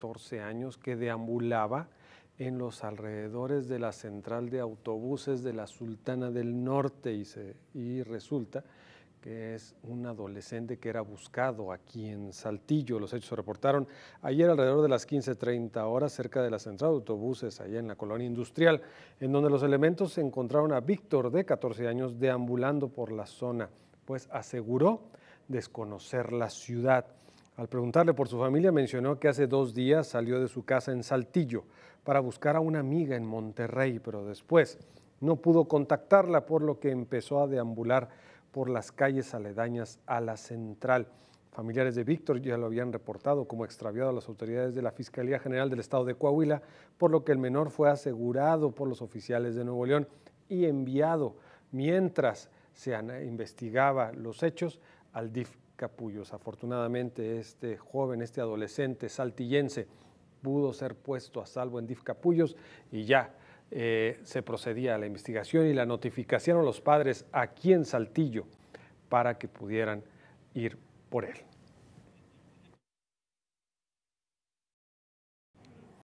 14 años que deambulaba en los alrededores de la central de autobuses de la Sultana del Norte y, se, resulta que es un adolescente que era buscado aquí en Saltillo. Los hechos se reportaron ayer alrededor de las 15.30 horas cerca de la central de autobuses, allá en la colonia industrial, en donde los elementos encontraron a Víctor de 14 años deambulando por la zona, pues aseguró desconocer la ciudad. Al preguntarle por su familia, mencionó que hace dos días salió de su casa en Saltillo para buscar a una amiga en Monterrey, pero después no pudo contactarla, por lo que empezó a deambular por las calles aledañas a la central. Familiares de Víctor ya lo habían reportado como extraviado a las autoridades de la Fiscalía General del Estado de Coahuila, por lo que el menor fue asegurado por los oficiales de Nuevo León y enviado mientras se investigaba los hechos al DIF Capullos. Afortunadamente este joven, este adolescente saltillense pudo ser puesto a salvo en DIF Capullos y ya eh, se procedía a la investigación y la notificación los padres aquí en Saltillo para que pudieran ir por él.